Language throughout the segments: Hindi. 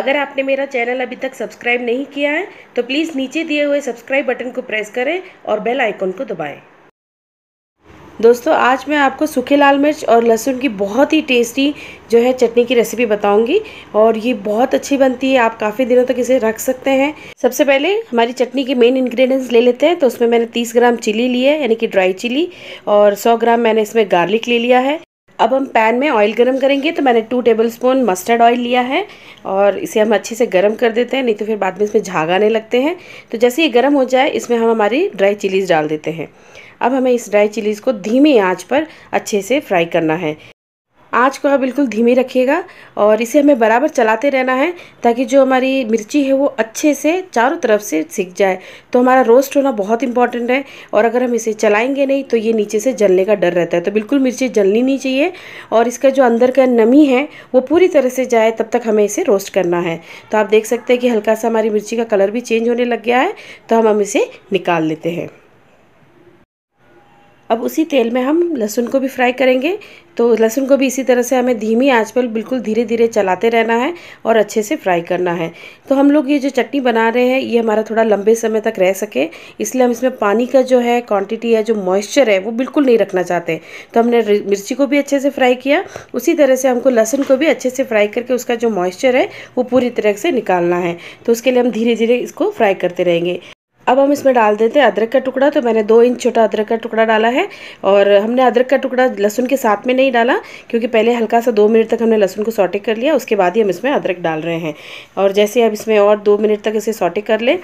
अगर आपने मेरा चैनल अभी तक सब्सक्राइब नहीं किया है तो प्लीज़ नीचे दिए हुए सब्सक्राइब बटन को प्रेस करें और बेल आइकन को दबाएं। दोस्तों आज मैं आपको सूखे लाल मिर्च और लहसुन की बहुत ही टेस्टी जो है चटनी की रेसिपी बताऊंगी और ये बहुत अच्छी बनती है आप काफ़ी दिनों तक इसे रख सकते हैं सबसे पहले हमारी चटनी के मेन इंग्रेडिएंट्स ले लेते हैं तो उसमें मैंने 30 ग्राम चिली ली है यानी कि ड्राई चिली और 100 ग्राम मैंने इसमें गार्लिक ले लिया है अब हम पैन में ऑयल गरम करेंगे तो मैंने two tablespoon mustard oil लिया है और इसे हम अच्छे से गर्म कर देते हैं नहीं तो फिर बाद में इसमें झाग आने लगते हैं तो जैसे ये गर्म हो जाए इसमें हम हमारी ड्राई चिलीज़ डाल देते हैं अब हमें इस ड्राई चिलीज़ को धीमी आँच पर अच्छे से फ्राई करना है आँच को बिल्कुल धीमी रखिएगा और इसे हमें बराबर चलाते रहना है ताकि जो हमारी मिर्ची है वो अच्छे से चारों तरफ से सीख जाए तो हमारा रोस्ट होना बहुत इंपॉर्टेंट है और अगर हम इसे चलाएंगे नहीं तो ये नीचे से जलने का डर रहता है तो बिल्कुल मिर्ची जलनी नहीं चाहिए और इसका जो अंदर का नमी है वो पूरी तरह से जाए तब तक हमें इसे रोस्ट करना है तो आप देख सकते हैं कि हल्का सा हमारी मिर्ची का कलर भी चेंज होने लग गया है तो हम हम इसे निकाल लेते हैं अब उसी तेल में हम लहसुन को भी फ्राई करेंगे तो लहसुन को भी इसी तरह से हमें धीमी आंच पर बिल्कुल धीरे धीरे चलाते रहना है और अच्छे से फ्राई करना है तो हम लोग ये जो चटनी बना रहे हैं ये हमारा थोड़ा लंबे समय तक रह सके इसलिए हम इसमें पानी का जो है क्वांटिटी है जो मॉइस्चर है वो बिल्कुल नहीं रखना चाहते तो हमने मिर्ची को भी अच्छे से फ्राई किया उसी तरह से हमको लहसुन को भी अच्छे से फ्राई करके उसका जो मॉइस्चर है वो पूरी तरह से निकालना है तो उसके लिए हम धीरे धीरे इसको फ्राई करते रहेंगे अब हम इसमें डाल देते हैं अदरक का टुकड़ा तो मैंने दो इंच छोटा अदरक का टुकड़ा डाला है और हमने अदरक का टुकड़ा लहसुन के साथ में नहीं डाला क्योंकि पहले हल्का सा दो मिनट तक हमने लहसुन को सॉटे कर लिया उसके बाद ही हम इसमें अदरक डाल रहे हैं और जैसे अब इसमें और दो मिनट तक इसे सॉटे कर लें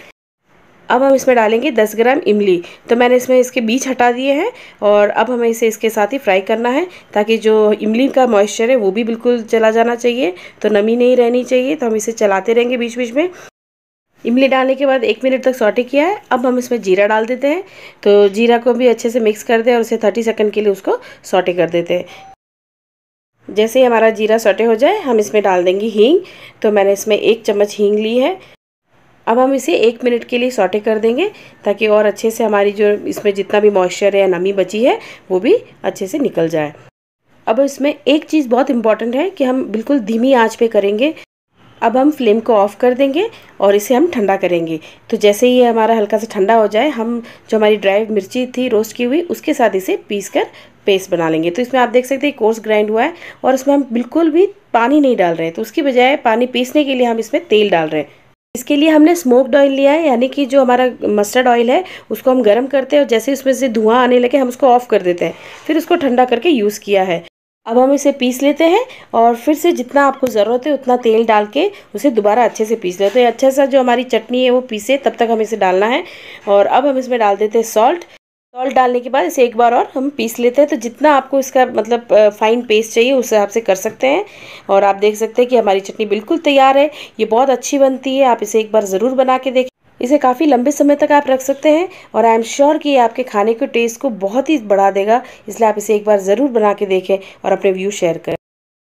अब हम इसमें डालेंगे 10 ग्राम इमली तो मैंने इसमें इसके बीज हटा दिए हैं और अब हमें इसे इसके साथ ही फ्राई करना है ताकि जो इमली का मॉइस्चर है वो भी बिल्कुल चला जाना चाहिए तो नमी नहीं रहनी चाहिए तो हम इसे चलाते रहेंगे बीच बीच में इमली डालने के बाद एक मिनट तक सॉटे किया है अब हम इसमें जीरा डाल देते हैं तो जीरा को भी अच्छे से मिक्स कर दें और उसे थर्टी सेकेंड के लिए उसको सॉटे कर देते हैं जैसे ही हमारा जीरा सॉटे हो जाए हम इसमें डाल देंगे हींग तो मैंने इसमें एक चम्मच हींग ली है अब हम इसे एक मिनट के लिए सॉटे कर देंगे ताकि और अच्छे से हमारी जो इसमें जितना भी मॉइस्चर है या नमी बची है वो भी अच्छे से निकल जाए अब इसमें एक चीज़ बहुत इम्पॉर्टेंट है कि हम बिल्कुल धीमी आँच पर करेंगे अब हम फ्लेम को ऑफ़ कर देंगे और इसे हम ठंडा करेंगे तो जैसे ही हमारा हल्का सा ठंडा हो जाए हम जो हमारी ड्राई मिर्ची थी रोस्ट की हुई उसके साथ इसे पीस कर पेस्ट बना लेंगे तो इसमें आप देख सकते हैं कोर्स ग्राइंड हुआ है और इसमें हम बिल्कुल भी पानी नहीं डाल रहे हैं तो उसकी बजाय पानी पीसने के लिए हम इसमें तेल डाल रहे हैं इसके लिए हमने स्मोक्ड ऑयल लिया है यानी कि जो हमारा मस्टर्ड ऑयल है उसको हम गर्म करते हैं और जैसे उसमें से धुआं आने लगे हम उसको ऑफ़ कर देते हैं फिर उसको ठंडा करके यूज़ किया है अब हम इसे पीस लेते हैं और फिर से जितना आपको ज़रूरत है उतना तेल डाल के उसे दोबारा अच्छे से पीस लेते हैं अच्छा सा जो हमारी चटनी है वो पीसे तब तक हम इसे डालना है और अब हम इसमें डाल देते हैं सॉल्ट सॉल्ट डालने के बाद इसे एक बार और हम पीस लेते हैं तो जितना आपको इसका मतलब फाइन पेस्ट चाहिए उस हिसाब से कर सकते हैं और आप देख सकते हैं कि हमारी चटनी बिल्कुल तैयार है ये बहुत अच्छी बनती है आप इसे एक बार ज़रूर बना के देखें इसे काफ़ी लंबे समय तक आप रख सकते हैं और आई एम श्योर कि ये आपके खाने के टेस्ट को बहुत ही बढ़ा देगा इसलिए आप इसे एक बार ज़रूर बना के देखें और अपने व्यू शेयर करें